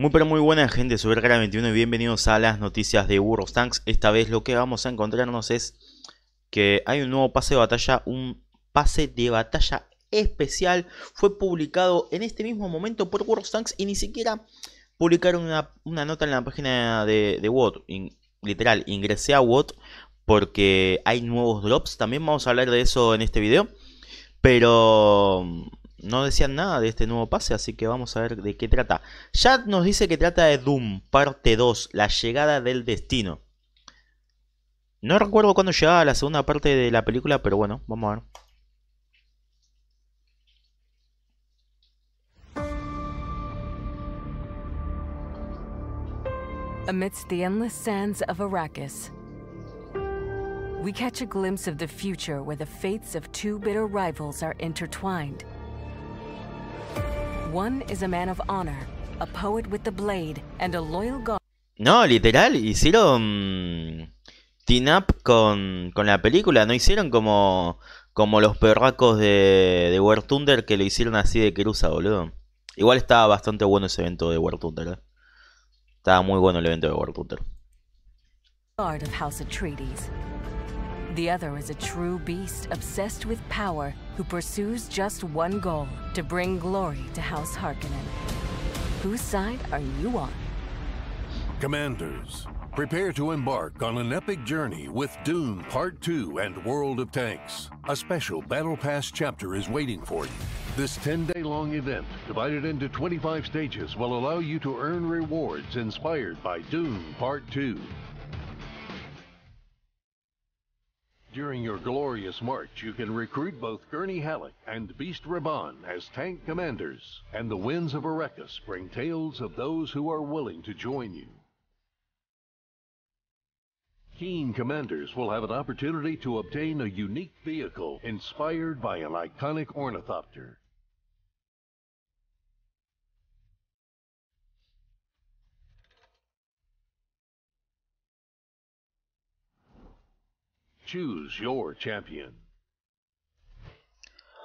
Muy pero muy buena gente, soy supercara 21 y bienvenidos a las noticias de World of Tanks. Esta vez lo que vamos a encontrarnos es que hay un nuevo pase de batalla, un pase de batalla especial. Fue publicado en este mismo momento por World of Tanks y ni siquiera publicaron una, nota en la página de, de WOT. literal, ingresé a WOT porque hay nuevos drops. También vamos a hablar de eso en este video. Pero no decían nada de este nuevo pase, así que vamos a ver de qué trata. Ya nos dice que trata de Doom, parte 2, la llegada del destino. No recuerdo cuándo llegaba la segunda parte de la película, pero bueno, vamos a ver. Amidst the endless sands of Arrakis, we catch a glimpse of the future where the fates of two bitter rivals are intertwined honor, blade, No, literal, hicieron Tinap con, con la película, no hicieron como, como los perracos de, de War Thunder que lo hicieron así de queruza boludo. Igual estaba bastante bueno ese evento de War Thunder, ¿eh? Estaba muy bueno el evento de War Thunder. The other is a true beast obsessed with power who pursues just one goal to bring glory to House Harkonnen. Whose side are you on? Commanders, prepare to embark on an epic journey with Doom Part 2 and World of Tanks. A special Battle Pass chapter is waiting for you. This 10-day long event, divided into 25 stages, will allow you to earn rewards inspired by Doom Part 2. During your glorious march, you can recruit both Gurney Halleck and Beast Raban as tank commanders, and the winds of Erecus bring tales of those who are willing to join you. Keen commanders will have an opportunity to obtain a unique vehicle inspired by an iconic ornithopter. your champion.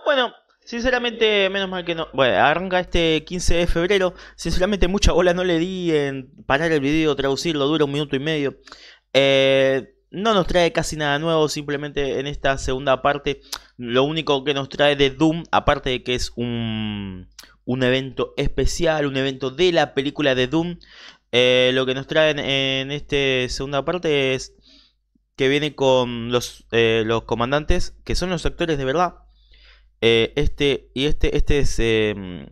Bueno, Sinceramente, menos mal que no. Bueno, arranca este 15 de febrero. Sinceramente, mucha bola no le di en parar el video, traducirlo, dura un minuto y medio. Eh, no nos trae casi nada nuevo, simplemente en esta segunda parte. Lo único que nos trae de Doom, aparte de que es un, evento especial, un evento de la película de Doom, eh, lo que nos traen en esta segunda parte es que viene con los, eh, los comandantes, que son los actores de verdad. Eh, este, y este, este es... Em,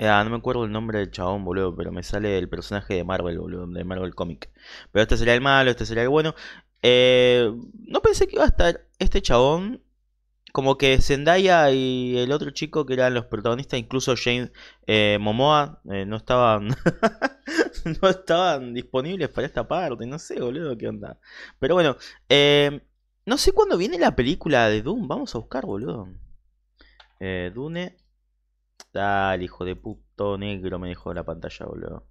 ah, no me acuerdo el nombre del chabón, boludo, pero me sale el personaje de Marvel, boludo, de Marvel Comic. Pero este sería el malo, este sería el bueno. Eh, no pensé que iba a estar este chabón como que Zendaya y el otro chico que eran los protagonistas, incluso James eh, Momoa, eh, no estaban no estaban disponibles para esta parte. No sé, boludo, qué onda. Pero bueno, eh, no sé cuándo viene la película de Doom. Vamos a buscar, boludo. Dune. Dale, hijo de puto negro, me dejó la pantalla, boludo.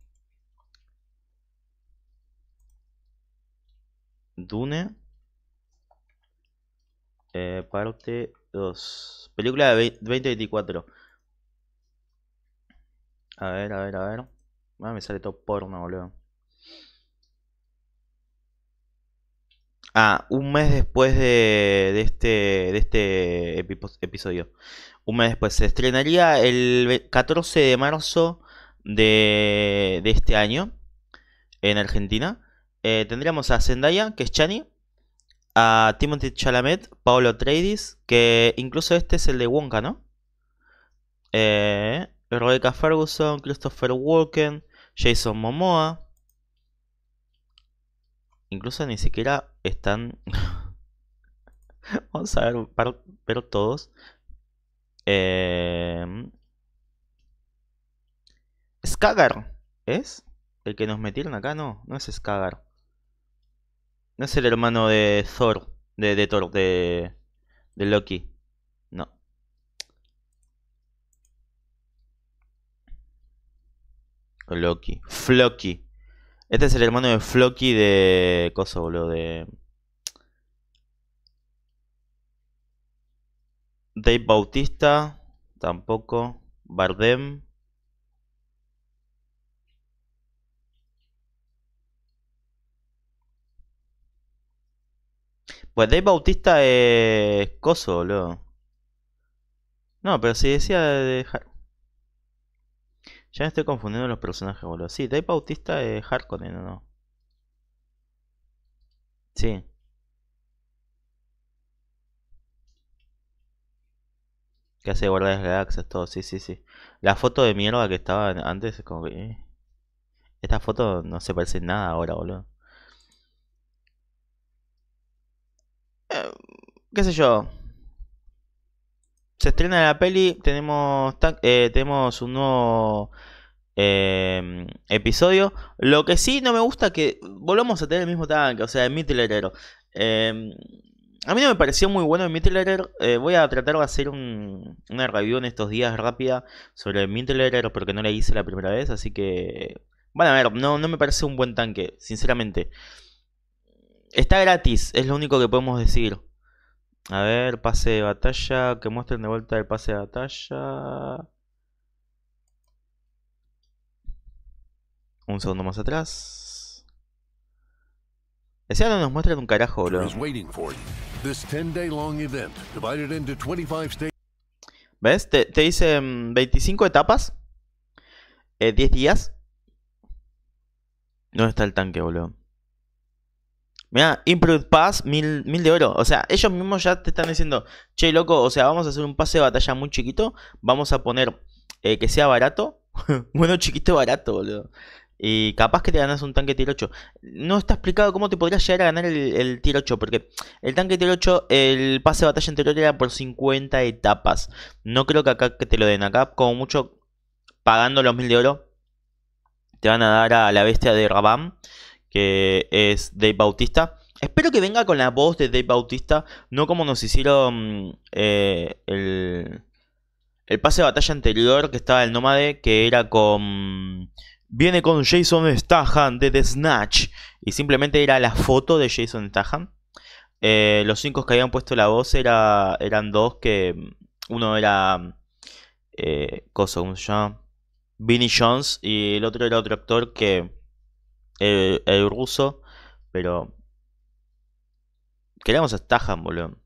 Dune. Eh, para parte 2. Película de 2024. A ver, a ver, a ver. Ah, me sale todo porno, boludo. Ah, un mes después de, este, de este episodio. Un mes después. Se estrenaría el 14 de marzo de, este año en Argentina. Eh, tendríamos a Zendaya, que es Chani a Timothy Chalamet, Paolo Tradis, que incluso este es el de Wonka, ¿no? Eh, Ferguson, Christopher Walken, Jason Momoa. Incluso ni siquiera están... Vamos a ver, pero todos. Eh... Em, Skagar, ¿es? El que nos metieron acá, no, no es Skagar. No es el hermano de Thor. De, Thor, de, Loki. No. Loki. Floki. Este es el hermano de Floki de... Cosa, boludo, de... Dave Bautista. Tampoco. Bardem. Pues Dave Bautista es coso, boludo. No, pero si decía de... Ya me estoy confundiendo los personajes, boludo. Sí, Dave Bautista es Harkonnen, no? Sí. Que hace guardias galaxias, todo, sí, sí, sí. La foto de mierda que estaba antes, es como que... Eh. Esta foto no se parece nada ahora, boludo. Eh, qué sé yo. Se estrena la peli, tenemos, eh, tenemos un nuevo eh, episodio. Lo que sí no me gusta que volvamos a tener el mismo tanque, o sea, el Eh, a mí no me pareció muy bueno el Eh, voy a tratar de hacer una review en estos días rápida sobre el Mittlerero porque no la hice la primera vez, así que... bueno, a ver, no, no me parece un buen tanque, sinceramente está gratis, es lo único que podemos decir. A ver, pase de batalla, que muestren de vuelta el pase de batalla. Un segundo más atrás. Ese no nos muestra un carajo, boludo. ¿Ves? Te, te dicen mm, 25 etapas. 10 eh, días. ¿Dónde está el tanque, boludo? Mira, Improved Pass, 1000 mil, de oro. O sea, ellos mismos ya te están diciendo, che, loco, o sea, vamos a hacer un pase de batalla muy chiquito, vamos a poner eh, que sea barato. bueno, chiquito, barato, boludo. Y capaz que te ganas un tanque tier 8. No está explicado cómo te podrías llegar a ganar el, el tier 8. Porque el tanque tier 8, el pase de batalla anterior era por 50 etapas. No creo que acá que te lo den. Acá, como mucho, pagando los 1000 de oro, te van a dar a la bestia de Rabam es Dave Bautista. Espero que venga con la voz de Dave Bautista, no como nos hicieron eh, el, pase de batalla anterior que estaba el Nómade, que era con... Viene con Jason Statham de The Snatch. Y simplemente era la foto de Jason Statham. Eh, los cinco que habían puesto la voz era, eran dos que... Uno era... Eh, ¿cómo se llama? Vinnie Jones y el otro era otro actor que eh, el, ruso, pero Queremos a Stajan, boludo.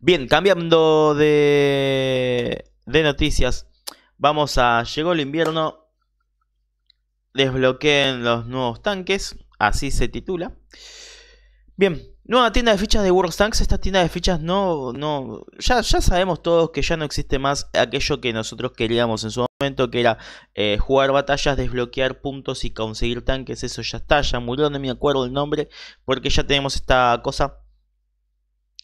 Bien, cambiando de, de noticias, vamos a. Llegó el invierno, desbloqueen los nuevos tanques, así se titula. Bien, Nueva tienda de fichas de World Tanks. Esta tienda de fichas no. no ya, sabemos todos que ya no existe más aquello que nosotros queríamos en su momento, que era eh, jugar batallas, desbloquear puntos y conseguir tanques. Eso ya está, ya murió, no me acuerdo el nombre, porque ya tenemos esta cosa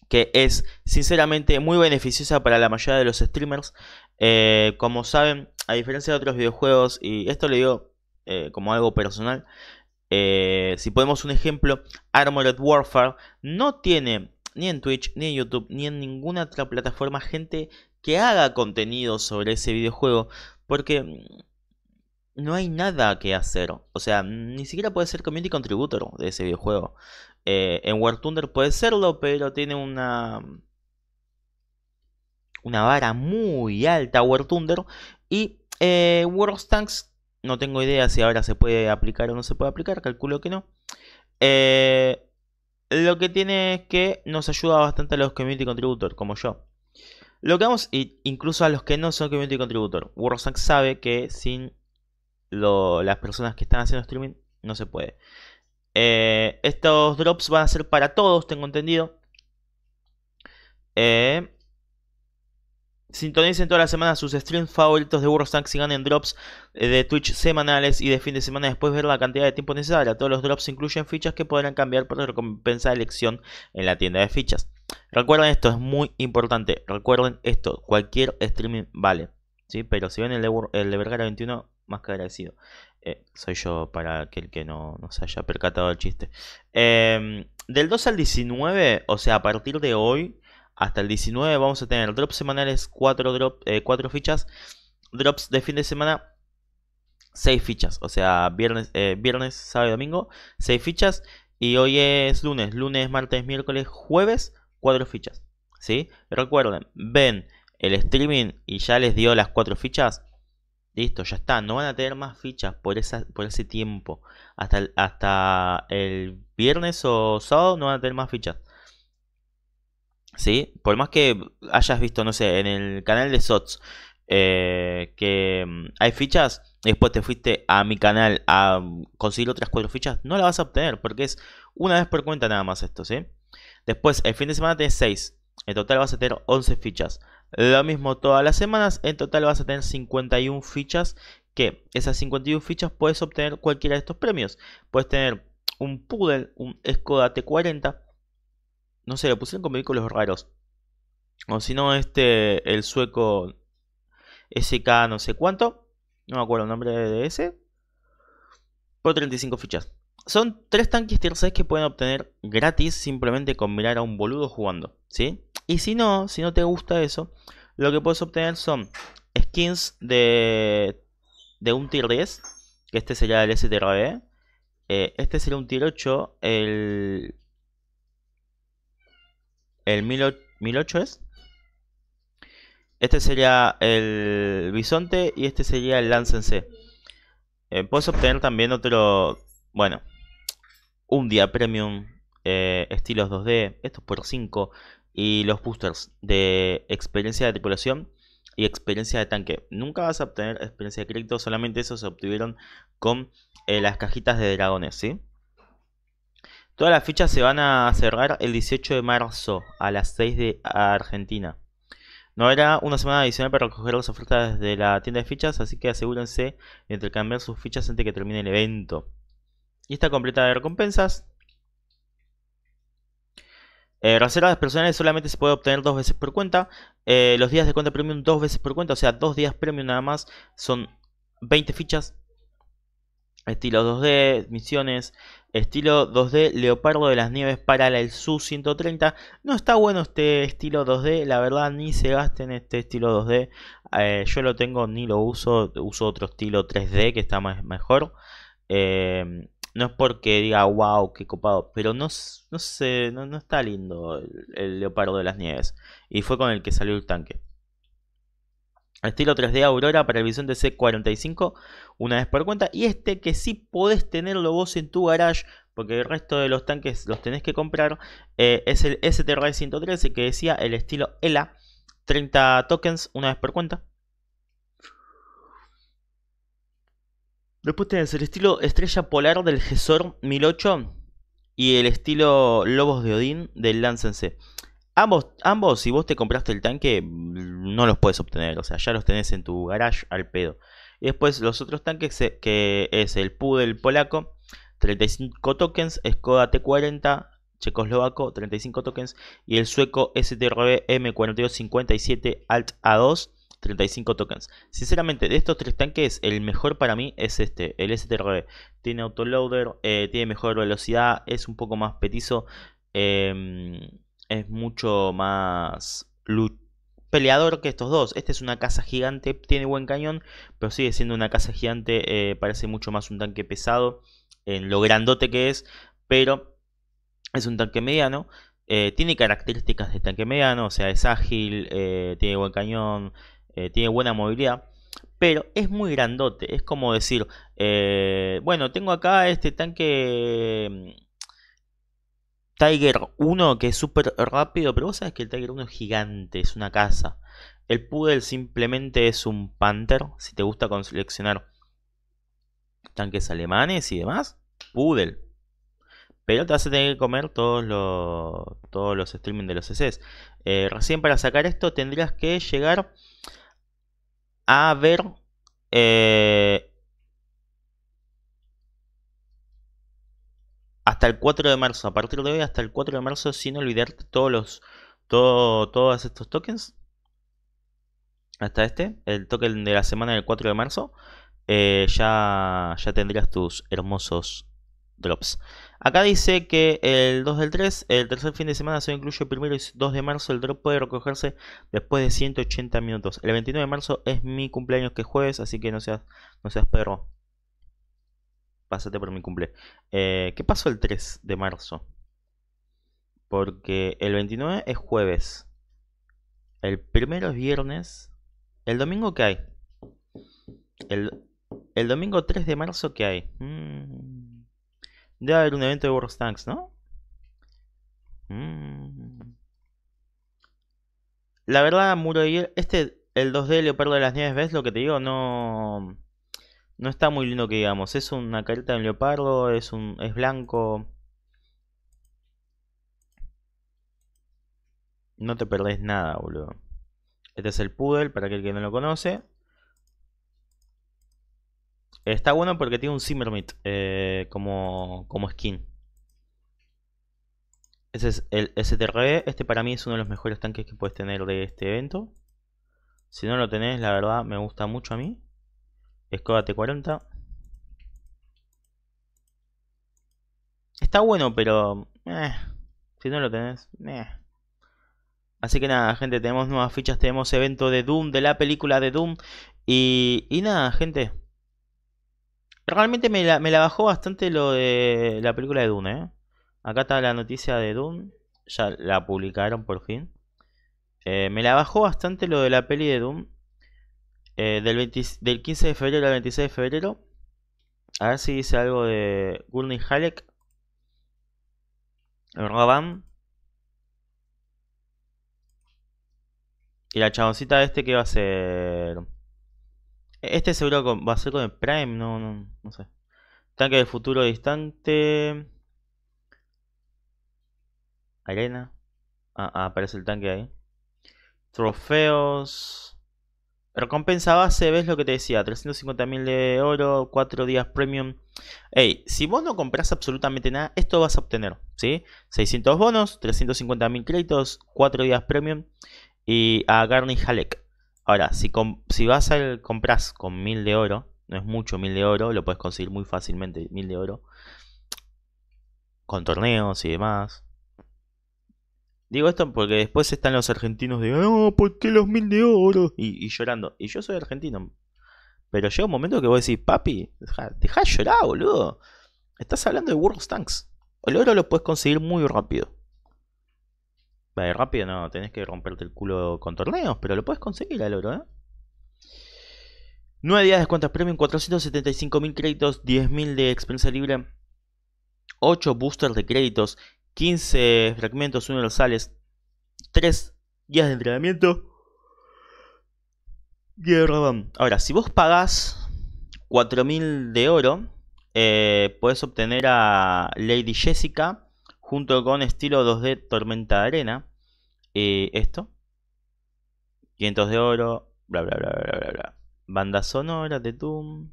que es sinceramente muy beneficiosa para la mayoría de los streamers. Eh, como saben, a diferencia de otros videojuegos, y esto le digo eh, como algo personal, eh, si podemos un ejemplo, Armored Warfare no tiene ni en Twitch, ni en YouTube, ni en ninguna otra plataforma gente que haga contenido sobre ese videojuego. Porque no hay nada que hacer. O sea, ni siquiera puede ser community contributor de ese videojuego. Eh, en War Thunder puede serlo, pero tiene una. Una vara muy alta War Thunder. Y eh, World Tanks no tengo idea si ahora se puede aplicar o no se puede aplicar, calculo que no. Eh, lo que tiene es que nos ayuda bastante a los community contributors, como yo. Lo que vamos, incluso a los que no son community contributor. Warsack sabe que sin las personas que están haciendo streaming no se puede. Eh, estos drops van a ser para todos, tengo entendido. Eh, Sintonicen toda la semana sus streams favoritos de Burros Tanks y ganen drops eh, de Twitch semanales y de fin de semana después ver la cantidad de tiempo necesaria. Todos los drops incluyen fichas que podrán cambiar por recompensa de elección en la tienda de fichas. Recuerden esto, es muy importante. Recuerden esto, cualquier streaming vale. ¿sí? Pero si ven el de, el Vergara 21, más que agradecido. Eh, soy yo para aquel que no, no se haya percatado del chiste. Em, del 2 al 19, o sea, a partir de hoy hasta el 19 vamos a tener drops semanales, 4, drop, eh, fichas. Drops de fin de semana, 6 fichas. O sea, viernes, eh, viernes sábado y domingo, 6 fichas. Y hoy es lunes, lunes, martes, miércoles, jueves, 4 fichas. ¿Sí? Recuerden, ven el streaming y ya les dio las 4 fichas. Listo, ya está. No van a tener más fichas por, esa, por ese tiempo. Hasta hasta el viernes o sábado no van a tener más fichas. Por más que hayas visto, no sé, en el canal de SOTS eh, que mm, hay fichas, después te fuiste a mi canal a mm, conseguir otras cuatro fichas, no la vas a obtener porque es una vez por cuenta nada más esto, Después, el fin de semana tenés 6, en total vas a tener 11 fichas. Lo mismo todas las semanas, en total vas a tener 51 fichas que esas 51 fichas puedes obtener cualquiera de estos premios. Puedes tener un Poodle, un Skoda T40, no sé, lo pusieron con vehículos raros. O si no, este, el sueco SK no sé cuánto. No me acuerdo el nombre de ese. Por 35 fichas. Son tres tanques tier 6 que pueden obtener gratis simplemente con mirar a un boludo jugando. ¿Sí? Y si no, si no te gusta eso, lo que puedes obtener son skins de, de un tier 10. Que este sería el STRB. Eh, este sería un tier 8. El el 1008 es. Este sería el bisonte y este sería el lance en eh, puedes obtener también otro, bueno, un día premium, eh, estilos 2D, estos por 5 y los boosters de experiencia de tripulación y experiencia de tanque. Nunca vas a obtener experiencia de crédito, solamente eso se obtuvieron con eh, las cajitas de dragones, ¿sí? Todas las fichas se van a cerrar el 18 de marzo a las 6 de Argentina. No habrá una semana adicional para recoger las ofertas de la tienda de fichas, así que asegúrense de intercambiar sus fichas antes de que termine el evento. Y está completa de recompensas. Eh, reservas personales solamente se puede obtener dos veces por cuenta. Eh, los días de cuenta premium dos veces por cuenta, o sea, dos días premium nada más. Son 20 fichas estilo 2D, misiones, estilo 2D Leopardo de las Nieves para el SU-130. No está bueno este estilo 2D, la verdad ni se en este estilo 2D. Eh, yo lo tengo, ni lo uso, uso otro estilo 3D que está más, mejor. Em, no es porque diga, wow, qué copado, pero no, no sé, no, está lindo el, Leopardo de las Nieves. Y fue con el que salió el tanque. Estilo 3D Aurora para el de C45 una vez por cuenta. Y este que sí podés tenerlo vos en tu garage, porque el resto de los tanques los tenés que comprar, eh, es el STR e 113 que decía el estilo ELA. 30 tokens una vez por cuenta. Después tenés el estilo Estrella Polar del Gesor 1008 y el estilo Lobos de Odín del Lancense. Ambos, ambos, si vos te compraste el tanque, mm, no los puedes obtener. O sea, ya los tenés en tu garage al pedo. Y después los otros tanques, que es el Pudel polaco, 35 tokens, Skoda T40 checoslovaco, 35 tokens, y el sueco STRB M4257 Alt A2, 35 tokens. Sinceramente, de estos tres tanques, el mejor para mí es este, el STRB. Tiene autoloader, eh, tiene mejor velocidad, es un poco más petizo. Eh, es mucho más peleador que estos dos. Este es una casa gigante, tiene buen cañón, pero sigue siendo una casa gigante, eh, parece mucho más un tanque pesado en lo grandote que es, pero es un tanque mediano. Eh, tiene características de tanque mediano, o sea, es ágil, eh, tiene buen cañón, tiene buena movilidad pero es muy grandote. Es como decir, bueno, tengo acá este tanque Tiger 1 que es súper rápido, pero vos sabés que el Tiger 1 es gigante, es una casa. El pudel simplemente es un Panther, si te gusta con seleccionar tanques alemanes y demás, pudel. Pero te vas a tener que comer todos los, todos los streaming de los CCs. Eh, recién para sacar esto tendrías que llegar a ver eh, el 4 de marzo, a partir de hoy hasta el 4 de marzo, sin olvidarte todos los todos estos tokens. Hasta este, el token de la semana del 4 de marzo, eh, ya, ya tendrías tus hermosos drops. Acá dice que el 2 del 3, el tercer fin de semana se incluye el primero y 2 de marzo. El drop puede recogerse después de 180 minutos. El 29 de marzo es mi cumpleaños que jueves, así que no seas, no seas perro pásate por mi cumple. Eh, ¿Qué pasó el 3 de marzo? Porque el 29 es jueves. El primero es viernes. ¿El domingo qué hay? El, domingo 3 de marzo qué hay? Mm. Debe haber un evento de World Tanks, ¿no? Mm. La verdad, Muro de Este, el 2D Leopardo de las Nieves, ¿ves lo que te digo? No no está muy lindo que digamos. Es una careta de un leopardo, es un es blanco. No te perdés nada, boludo. Este es el Poodle, para aquel que no lo conoce. Está bueno porque tiene un Zimmermit eh, como, como skin. Ese es el STRE. Este para mí es uno de los mejores tanques que puedes tener de este evento. Si no lo tenés, la verdad me gusta mucho a mí. Escoda 40 Está bueno, pero... Eh, si no lo tenés... Eh. Así que nada, gente, tenemos nuevas fichas, tenemos evento de Doom, de la película de Doom. Y, y nada, gente. Realmente me la, bajó bastante lo de la película de Doom, eh. Acá está la noticia de Doom. Ya la publicaron por fin. me la bajó bastante lo de la peli de Doom. Eh, del, 15 de febrero al 26 de febrero. A ver si dice algo de Gurney Halleck. Rabam Y la chaboncita de este que va a ser. Este seguro va a ser con el Prime, no, no, no sé. Tanque del futuro distante. Arena. Ah, ah, aparece el tanque ahí. Trofeos. Recompensa base, ves lo que te decía, 350.000 de oro, 4 días premium. Ey, si vos no compras absolutamente nada, esto vas a obtener, ¿sí? 600 bonos, 350.000 créditos, 4 días premium y a Garni Halek. Ahora, si, si vas a compras con 1000 de oro, no es mucho 1000 de oro, lo puedes conseguir muy fácilmente, 1000 de oro. Con torneos y demás. Digo esto porque después están los argentinos de, ah, ¿por qué los mil de oro? Y, llorando. Y yo soy argentino. Pero llega un momento que vos decís, papi, deja, de llorar, boludo. Estás hablando de World Tanks. El oro lo puedes conseguir muy rápido. Vale, rápido no, tenés que romperte el culo con torneos, pero lo puedes conseguir al oro, ¿eh? 9 días de descuentos premium, 475.000 créditos, 10.000 de experiencia libre, 8 boosters de créditos, 15 fragmentos universales, 3 guías de entrenamiento. Ahora, si vos pagás 4000 de oro, eh, podés obtener a Lady Jessica junto con estilo 2D Tormenta de Arena. Eh, esto: 500 de oro, bla bla bla bla bla. Banda sonora de Doom.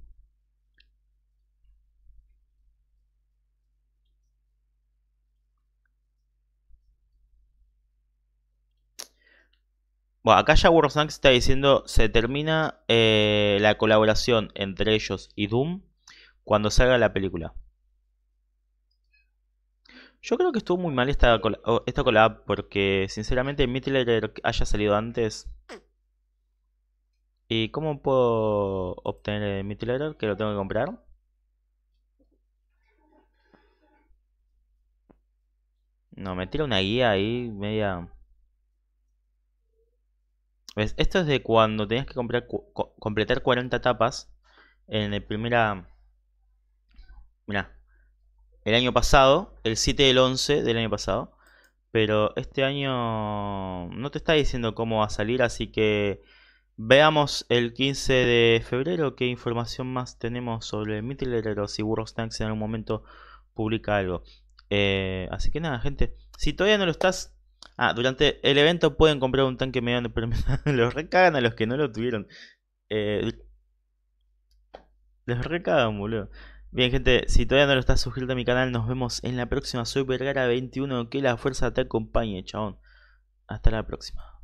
Bueno, acá ya está diciendo, se termina eh, la colaboración entre ellos y Doom cuando salga la película. Yo creo que estuvo muy mal esta, esta collab porque sinceramente mi haya salido antes. ¿Y cómo puedo obtener eh, mi Que lo tengo que comprar. No, me tira una guía ahí media... Esto es de cuando tenías que comprar, completar 40 etapas en el primera... mira el año pasado, el 7 del 11 del año pasado. Pero este año no te está diciendo cómo va a salir, así que veamos el 15 de febrero qué información más tenemos sobre el O si Burros Tanks en algún momento publica algo. Eh, así que nada, gente, si todavía no lo estás Ah, durante el evento pueden comprar un tanque mediano de permiso. los recagan a los que no lo tuvieron. Eh, los recagan, boludo. Bien, gente, si todavía no lo estás suscrito a mi canal, nos vemos en la próxima. Soy Vergara21. Que la fuerza te acompañe, chabón. Hasta la próxima.